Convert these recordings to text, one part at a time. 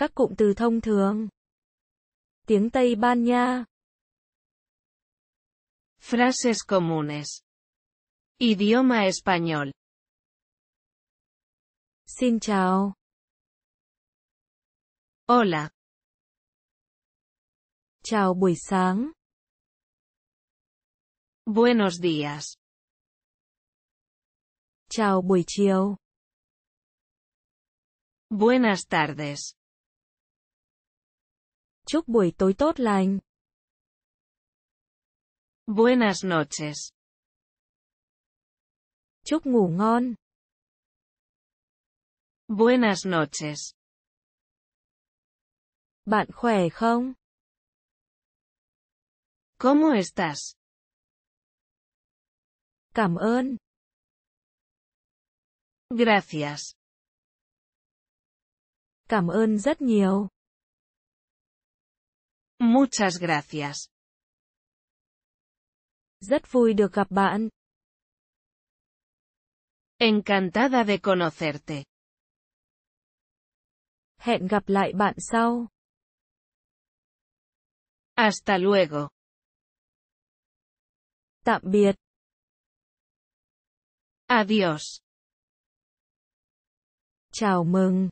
các cụm từ thông thường. Tiếng Tây Ban Nha. Frases comunes. Idioma español. Xin chào. Hola. Chào buổi sáng. Buenos días. Chào buổi chiều. Buenas tardes. Chúc buổi tối tốt lành. Buenas noches. Chúc ngủ ngon. Buenas noches. Bạn khỏe không? ¿Cómo estás? Cảm ơn. Gracias. Cảm ơn rất nhiều. Muchas gracias. Rất vui được Encantada de conocerte. Hẹn gặp lại bạn sau. Hasta luego. Tạm Adiós. Chào mừng.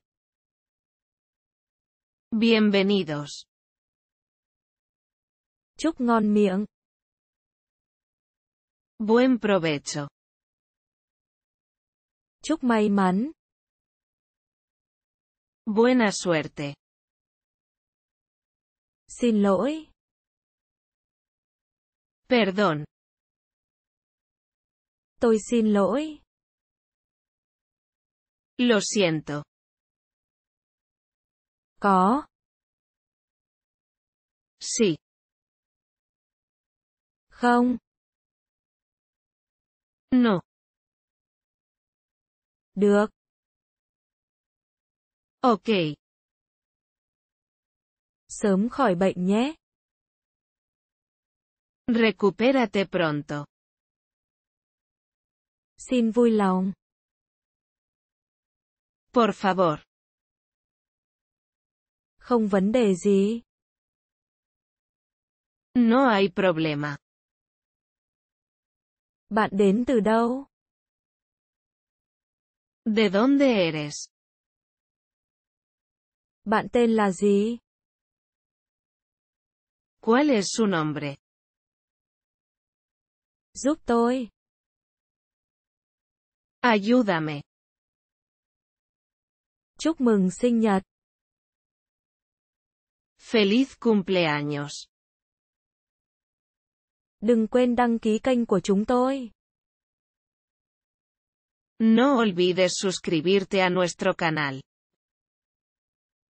Bienvenidos. Chúc ngon miệng. Buen provecho. Chúc may mắn. Buena suerte. Xin lỗi. Perdón. Tôi xin lỗi. Lo siento. Có. Sí. Không. No. Được. Ok. Sớm khỏi bệnh nhé. Recupérate pronto. Xin vui lòng. Por favor. Không vấn đề gì. No hay problema. Bạn đến từ đâu? De dónde eres? Bạn tên là gì? ¿Cuál es su nombre? Giúp tôi. Ayúdame. Chúc mừng sinh nhật. Feliz cumpleaños. No olvides suscribirte a nuestro canal.